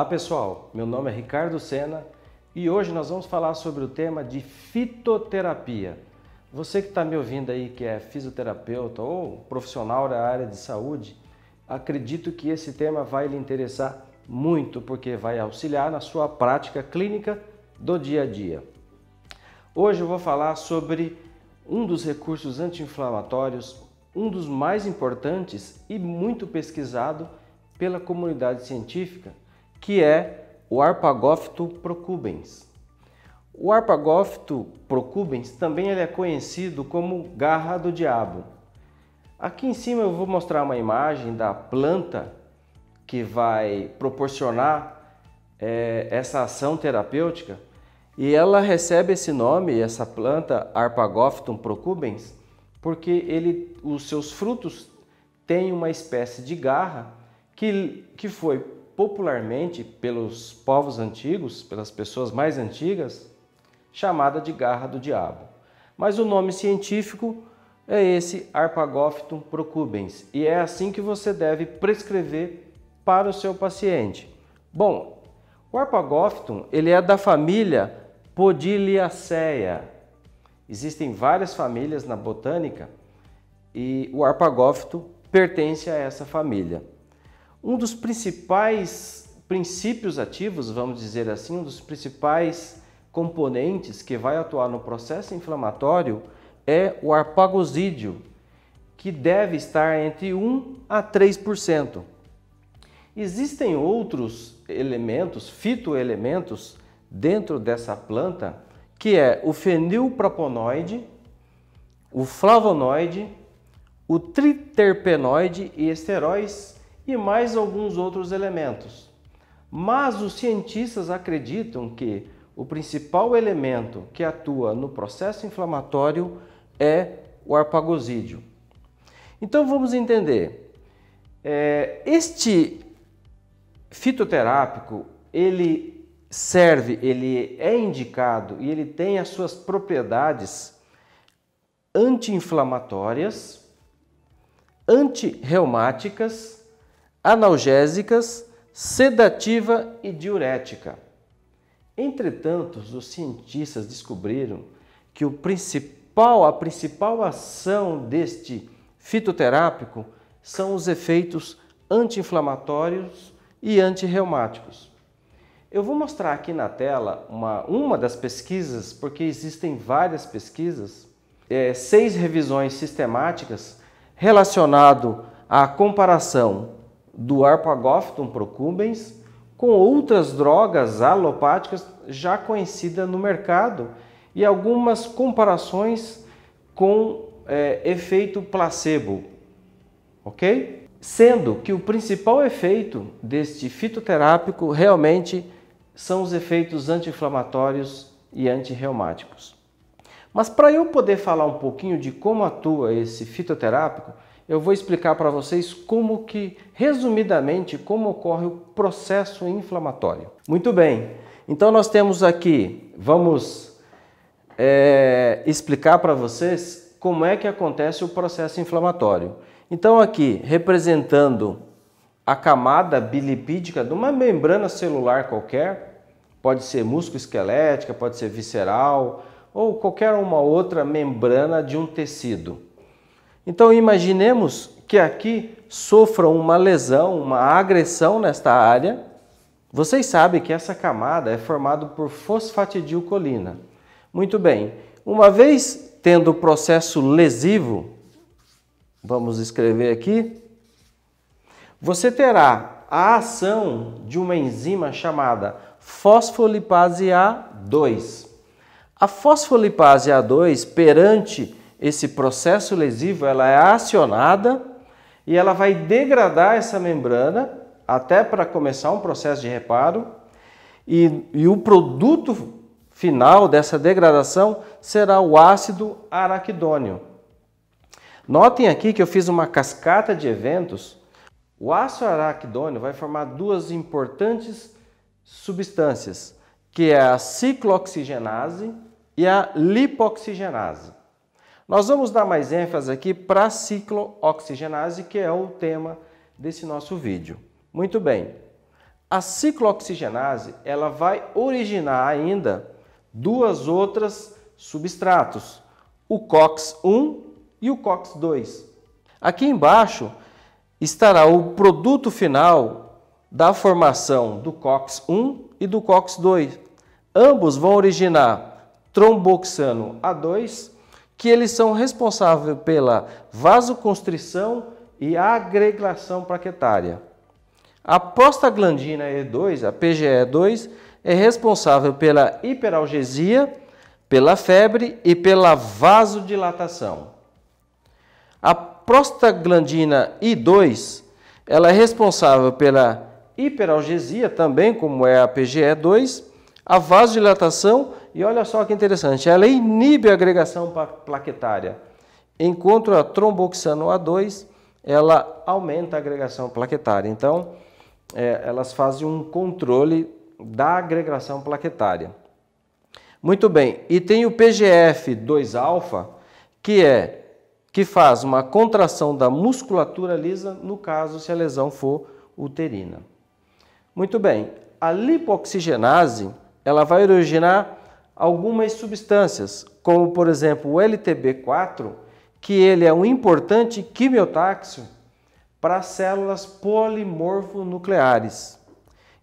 Olá pessoal, meu nome é Ricardo Sena e hoje nós vamos falar sobre o tema de fitoterapia. Você que está me ouvindo aí que é fisioterapeuta ou profissional da área de saúde, acredito que esse tema vai lhe interessar muito porque vai auxiliar na sua prática clínica do dia a dia. Hoje eu vou falar sobre um dos recursos anti-inflamatórios, um dos mais importantes e muito pesquisado pela comunidade científica, que é o Arpagófito procubens. O Arpagófito procubens também ele é conhecido como garra do diabo. Aqui em cima eu vou mostrar uma imagem da planta que vai proporcionar é, essa ação terapêutica e ela recebe esse nome, essa planta Arpagophyton procubens, porque ele, os seus frutos têm uma espécie de garra que, que foi popularmente pelos povos antigos, pelas pessoas mais antigas, chamada de garra do diabo. Mas o nome científico é esse Arpagophyton procubens e é assim que você deve prescrever para o seu paciente. Bom, o Arpagophyton ele é da família Podiliaceae. Existem várias famílias na botânica e o Arpagophyton pertence a essa família. Um dos principais princípios ativos, vamos dizer assim, um dos principais componentes que vai atuar no processo inflamatório é o arpagosídeo, que deve estar entre 1 a 3%. Existem outros elementos, fitoelementos, dentro dessa planta, que é o fenilproponoide, o flavonoide, o triterpenoide e esteróis e mais alguns outros elementos. Mas os cientistas acreditam que o principal elemento que atua no processo inflamatório é o arpagosídeo. Então vamos entender. É, este fitoterápico ele serve, ele é indicado e ele tem as suas propriedades anti-inflamatórias, antirreumáticas analgésicas, sedativa e diurética. Entretanto, os cientistas descobriram que o principal, a principal ação deste fitoterápico são os efeitos anti-inflamatórios e antirreumáticos. Eu vou mostrar aqui na tela uma, uma das pesquisas, porque existem várias pesquisas, é, seis revisões sistemáticas relacionado à comparação do Arpagofton procubens com outras drogas alopáticas já conhecidas no mercado e algumas comparações com é, efeito placebo, ok? Sendo que o principal efeito deste fitoterápico realmente são os efeitos anti-inflamatórios e antirreumáticos. Mas para eu poder falar um pouquinho de como atua esse fitoterápico, eu vou explicar para vocês como que, resumidamente, como ocorre o processo inflamatório. Muito bem, então nós temos aqui, vamos é, explicar para vocês como é que acontece o processo inflamatório. Então aqui, representando a camada bilipídica de uma membrana celular qualquer, pode ser musculoesquelética, pode ser visceral, ou qualquer uma outra membrana de um tecido. Então imaginemos que aqui sofram uma lesão, uma agressão nesta área. Vocês sabem que essa camada é formada por fosfatidilcolina. Muito bem, uma vez tendo o processo lesivo, vamos escrever aqui, você terá a ação de uma enzima chamada fosfolipase A2. A fosfolipase A2, perante esse processo lesivo ela é acionada e ela vai degradar essa membrana até para começar um processo de reparo e, e o produto final dessa degradação será o ácido araquidônio. Notem aqui que eu fiz uma cascata de eventos. O ácido araquidônio vai formar duas importantes substâncias, que é a ciclooxigenase e a lipoxigenase. Nós vamos dar mais ênfase aqui para a ciclooxigenase, que é o tema desse nosso vídeo. Muito bem. A ciclooxigenase, ela vai originar ainda duas outras substratos, o COX-1 e o COX-2. Aqui embaixo estará o produto final da formação do COX-1 e do COX-2. Ambos vão originar tromboxano A2 que eles são responsáveis pela vasoconstrição e agregação plaquetária. A prostaglandina E2, a PGE2, é responsável pela hiperalgesia, pela febre e pela vasodilatação. A prostaglandina I2, ela é responsável pela hiperalgesia também, como é a PGE2, a vasodilatação e olha só que interessante, ela inibe a agregação plaquetária. Enquanto a tromboxano A2, ela aumenta a agregação plaquetária. Então, é, elas fazem um controle da agregação plaquetária. Muito bem, e tem o PGF2-alfa, que é que faz uma contração da musculatura lisa, no caso se a lesão for uterina. Muito bem, a lipoxigenase, ela vai originar algumas substâncias, como por exemplo o LTB4, que ele é um importante quimiotáxio para células polimorfonucleares.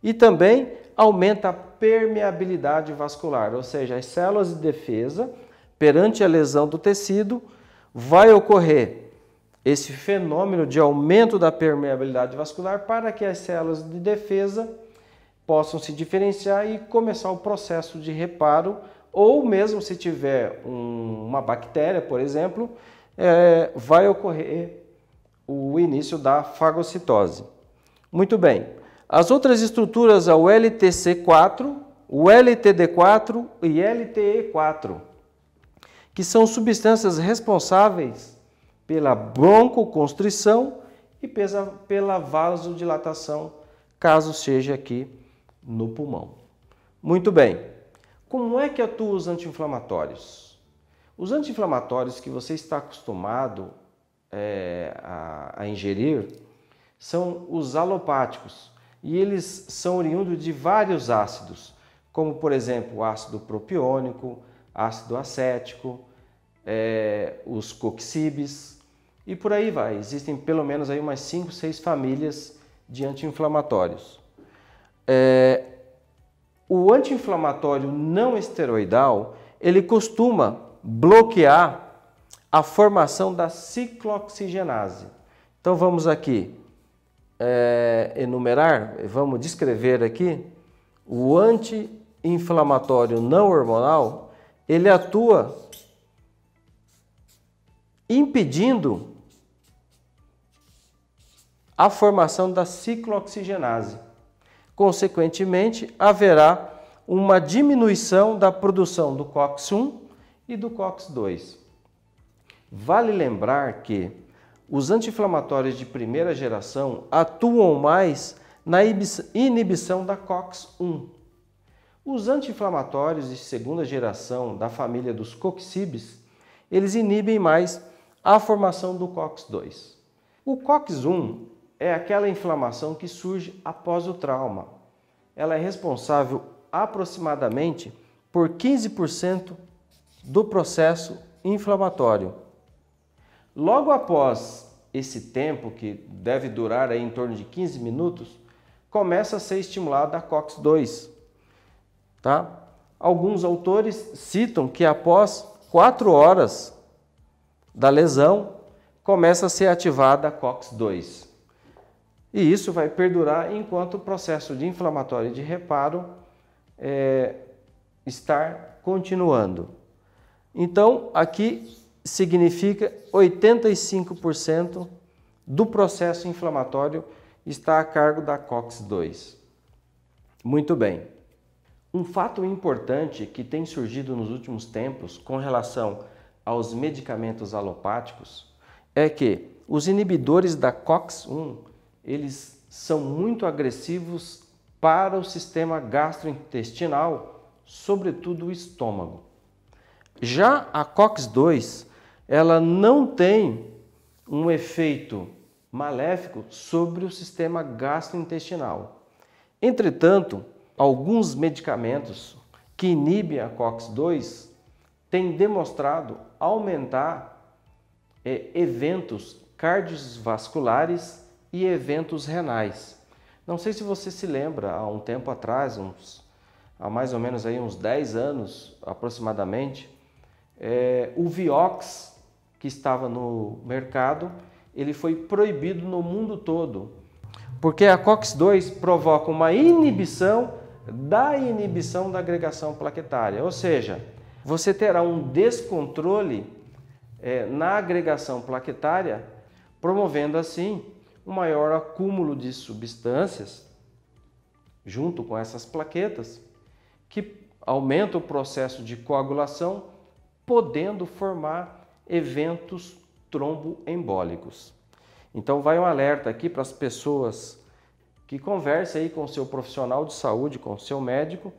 E também aumenta a permeabilidade vascular, ou seja, as células de defesa perante a lesão do tecido vai ocorrer esse fenômeno de aumento da permeabilidade vascular para que as células de defesa possam se diferenciar e começar o processo de reparo, ou mesmo se tiver um, uma bactéria, por exemplo, é, vai ocorrer o início da fagocitose. Muito bem. As outras estruturas, o LTC4, o LTD4 e LTE4, que são substâncias responsáveis pela broncoconstrição e pela vasodilatação, caso seja aqui no pulmão. Muito bem. Como é que atuam os anti-inflamatórios? Os anti-inflamatórios que você está acostumado é, a, a ingerir são os alopáticos e eles são oriundos de vários ácidos, como por exemplo o ácido propiônico, ácido acético, é, os coxibes e por aí vai. Existem pelo menos aí umas 5, 6 famílias de anti-inflamatórios é, o anti-inflamatório não esteroidal, ele costuma bloquear a formação da ciclooxigenase. Então vamos aqui é, enumerar, vamos descrever aqui o anti-inflamatório não hormonal, ele atua impedindo a formação da ciclooxigenase. Consequentemente, haverá uma diminuição da produção do COX-1 e do COX-2. Vale lembrar que os anti-inflamatórios de primeira geração atuam mais na inibição da COX-1. Os anti-inflamatórios de segunda geração da família dos coxibes, eles inibem mais a formação do COX-2. O COX-1 é aquela inflamação que surge após o trauma. Ela é responsável aproximadamente por 15% do processo inflamatório. Logo após esse tempo, que deve durar em torno de 15 minutos, começa a ser estimulada a COX-2. Tá? Alguns autores citam que após 4 horas da lesão, começa a ser ativada a COX-2. E isso vai perdurar enquanto o processo de inflamatório e de reparo é, estar continuando. Então, aqui significa 85% do processo inflamatório está a cargo da COX-2. Muito bem. Um fato importante que tem surgido nos últimos tempos com relação aos medicamentos alopáticos é que os inibidores da COX-1 eles são muito agressivos para o sistema gastrointestinal, sobretudo o estômago. Já a COX-2, ela não tem um efeito maléfico sobre o sistema gastrointestinal. Entretanto, alguns medicamentos que inibem a COX-2 têm demonstrado aumentar é, eventos cardiovasculares e eventos renais. Não sei se você se lembra, há um tempo atrás, uns, há mais ou menos aí uns 10 anos aproximadamente, é, o Vioxx, que estava no mercado, ele foi proibido no mundo todo, porque a COX-2 provoca uma inibição da inibição da agregação plaquetária, ou seja, você terá um descontrole é, na agregação plaquetária, promovendo assim um maior acúmulo de substâncias junto com essas plaquetas que aumenta o processo de coagulação, podendo formar eventos tromboembólicos. Então vai um alerta aqui para as pessoas que conversem aí com o seu profissional de saúde, com o seu médico,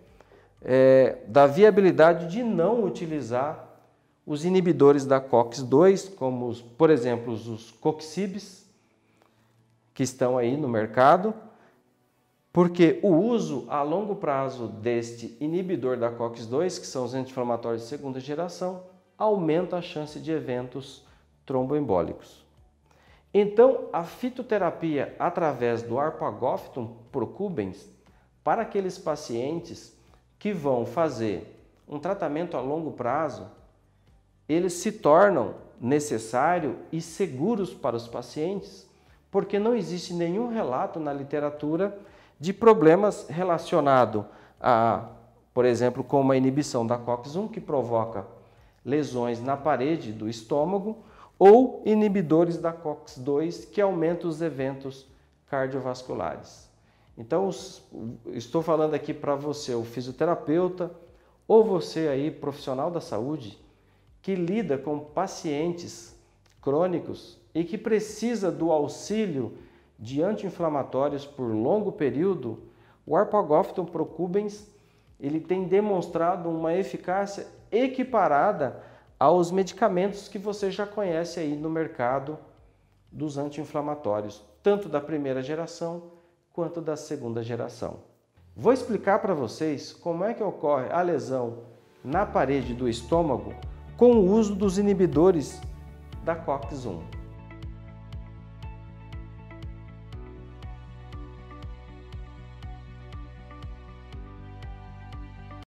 é, da viabilidade de não utilizar os inibidores da COX-2, como, por exemplo, os coxibes, que estão aí no mercado, porque o uso a longo prazo deste inibidor da COX-2, que são os anti-inflamatórios de segunda geração, aumenta a chance de eventos tromboembólicos. Então, a fitoterapia através do Arpagoftum procubens para aqueles pacientes que vão fazer um tratamento a longo prazo, eles se tornam necessário e seguros para os pacientes, porque não existe nenhum relato na literatura de problemas relacionados a, por exemplo, com uma inibição da COX-1 que provoca lesões na parede do estômago ou inibidores da COX-2 que aumentam os eventos cardiovasculares. Então, estou falando aqui para você, o fisioterapeuta, ou você aí, profissional da saúde, que lida com pacientes crônicos e que precisa do auxílio de anti-inflamatórios por longo período, o arpagófito Procubens ele tem demonstrado uma eficácia equiparada aos medicamentos que você já conhece aí no mercado dos anti-inflamatórios, tanto da primeira geração quanto da segunda geração. Vou explicar para vocês como é que ocorre a lesão na parede do estômago com o uso dos inibidores da COX-1.